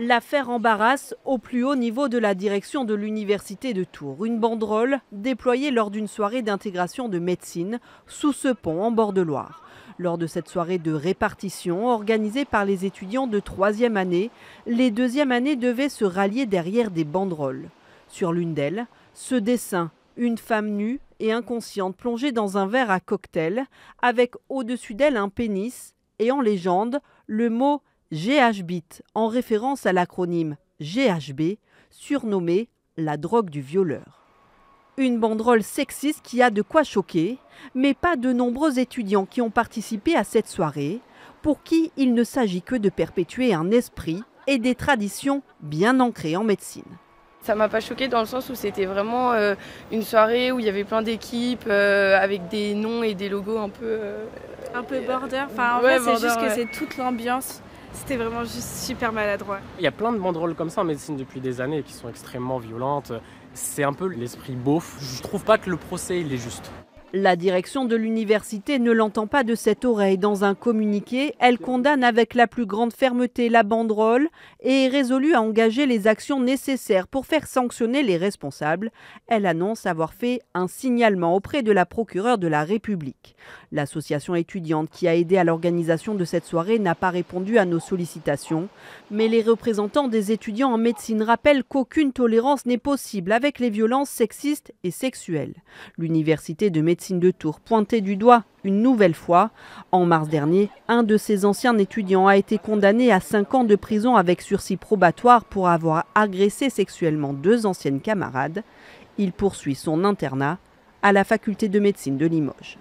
L'affaire embarrasse au plus haut niveau de la direction de l'université de Tours. Une banderole déployée lors d'une soirée d'intégration de médecine sous ce pont en bord de Loire. Lors de cette soirée de répartition organisée par les étudiants de troisième année, les deuxième années devaient se rallier derrière des banderoles. Sur l'une d'elles, ce dessin, une femme nue et inconsciente plongée dans un verre à cocktail, avec au-dessus d'elle un pénis et en légende le mot GHBIT en référence à l'acronyme GHB, surnommé la drogue du violeur. Une banderole sexiste qui a de quoi choquer, mais pas de nombreux étudiants qui ont participé à cette soirée, pour qui il ne s'agit que de perpétuer un esprit et des traditions bien ancrées en médecine. Ça m'a pas choqué dans le sens où c'était vraiment euh, une soirée où il y avait plein d'équipes euh, avec des noms et des logos un peu euh, un peu border. Enfin, en fait, c'est juste que c'est toute l'ambiance c'était vraiment juste super maladroit. Il y a plein de banderoles comme ça en médecine depuis des années qui sont extrêmement violentes. C'est un peu l'esprit beauf. Je trouve pas que le procès il est juste. La direction de l'université ne l'entend pas de cette oreille. Dans un communiqué, elle condamne avec la plus grande fermeté la banderole et est résolue à engager les actions nécessaires pour faire sanctionner les responsables. Elle annonce avoir fait un signalement auprès de la procureure de la République. L'association étudiante qui a aidé à l'organisation de cette soirée n'a pas répondu à nos sollicitations, mais les représentants des étudiants en médecine rappellent qu'aucune tolérance n'est possible avec les violences sexistes et sexuelles. L'université de médecine médecine de Tours pointé du doigt une nouvelle fois. En mars dernier, un de ses anciens étudiants a été condamné à 5 ans de prison avec sursis probatoire pour avoir agressé sexuellement deux anciennes camarades. Il poursuit son internat à la faculté de médecine de Limoges.